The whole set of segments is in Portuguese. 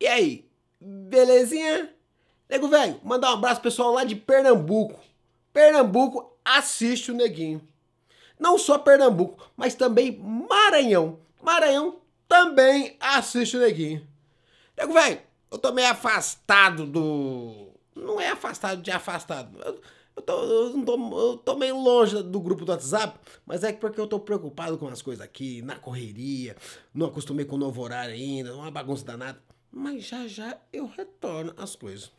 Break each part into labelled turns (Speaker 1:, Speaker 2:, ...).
Speaker 1: E aí, belezinha? Nego velho, mandar um abraço pessoal lá de Pernambuco. Pernambuco assiste o neguinho. Não só Pernambuco, mas também Maranhão. Maranhão também assiste o neguinho. Nego velho, eu tô meio afastado do. Não é afastado de afastado. Eu, eu, tô, eu, tô, eu tô meio longe do grupo do WhatsApp, mas é porque eu tô preocupado com as coisas aqui, na correria, não acostumei com o novo horário ainda, uma bagunça danada. Mas já já eu retorno as coisas.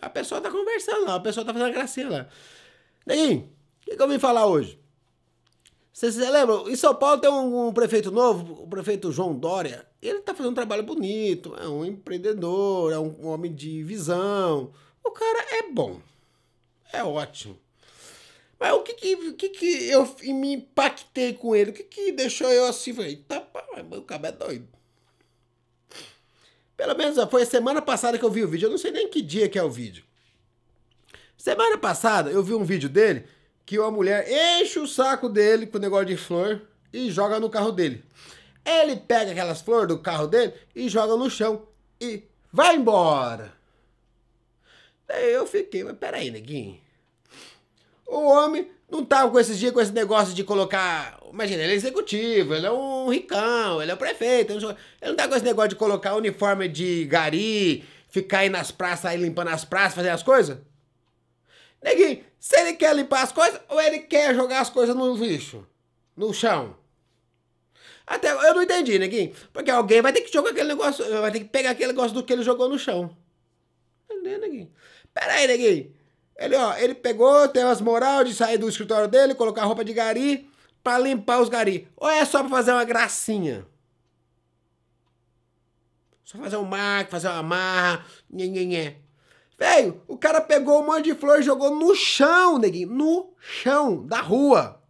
Speaker 1: A pessoa tá conversando lá, a pessoa tá fazendo gracinha lá. Neguinho, o que, que eu vim falar hoje? Vocês lembram? Em São Paulo tem um, um, prefeito novo, o prefeito João Dória. Ele está fazendo um trabalho bonito, é um empreendedor, é um, um, homem de visão. O cara é bom, é ótimo. Mas o que que, que, que eu me impactei com ele? O que que deixou eu assim? Falei, tá, o cabelo é doido. Pelo menos foi a semana passada que eu vi o vídeo. Eu não sei nem que dia que é o vídeo. Semana passada eu vi um vídeo dele que uma mulher enche o saco dele com o negócio de flor e joga no carro dele. Ele pega aquelas flores do carro dele e joga no chão e vai embora. Daí eu fiquei, mas peraí, neguinho. O homem não tava com esses dias com esse negócio de colocar. Imagina, ele é executivo, ele é um ricão, ele é o um prefeito. Ele não tá com esse negócio de colocar uniforme de gari, ficar aí nas praças, aí limpando as praças, fazer as coisas. Neguinho, se ele quer limpar as coisas ou ele quer jogar as coisas no lixo, no chão? Até eu não entendi, Neguinho. Porque alguém vai ter que jogar aquele negócio, vai ter que pegar aquele negócio do que ele jogou no chão. Entendeu, Neguinho? Pera aí, Neguinho. Ele, ó, ele pegou, teve as moral de sair do escritório dele, colocar roupa de gari para limpar os gari. Ou é só pra fazer uma gracinha? Só fazer um marco, fazer uma marra, nhê, Velho, o cara pegou um monte de flor e jogou no chão, neguinho. No chão da rua.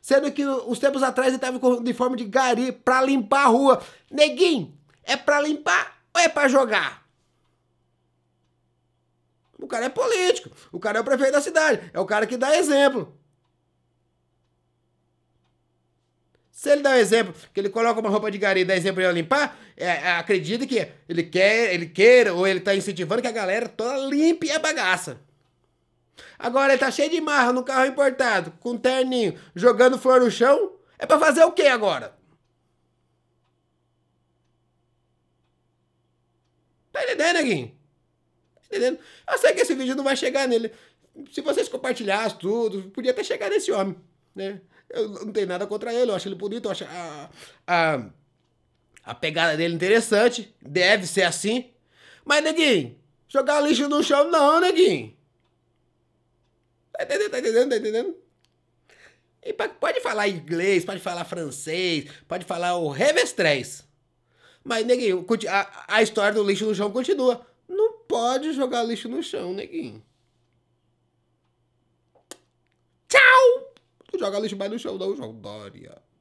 Speaker 1: Sendo que uns tempos atrás ele tava de forma de gari pra limpar a rua. Neguinho, é pra limpar ou é pra jogar? cara é político, o cara é o prefeito da cidade, é o cara que dá exemplo. Se ele dá um exemplo, que ele coloca uma roupa de gari e dá exemplo pra limpar, é, é, acredita que ele quer, ele queira, ou ele tá incentivando que a galera toda limpe a bagaça. Agora ele tá cheio de marra no carro importado, com terninho, jogando flor no chão. É para fazer o que agora? Tá entendendo, Neguinho? entendendo? Eu sei que esse vídeo não vai chegar nele. Se vocês compartilhassem tudo, podia até chegar nesse homem, né? Eu não tenho nada contra ele, eu acho ele bonito, eu acho a, a, a pegada dele interessante, deve ser assim. Mas, neguinho, jogar lixo no chão não, neguinho. Tá entendendo, tá entendendo, tá entendendo? E pode falar inglês, pode falar francês, pode falar o revestrez. Mas, neguinho, a, a história do lixo no chão continua pode jogar lixo no chão, neguinho. Tchau! Tu joga lixo mais no chão, não, João Dória.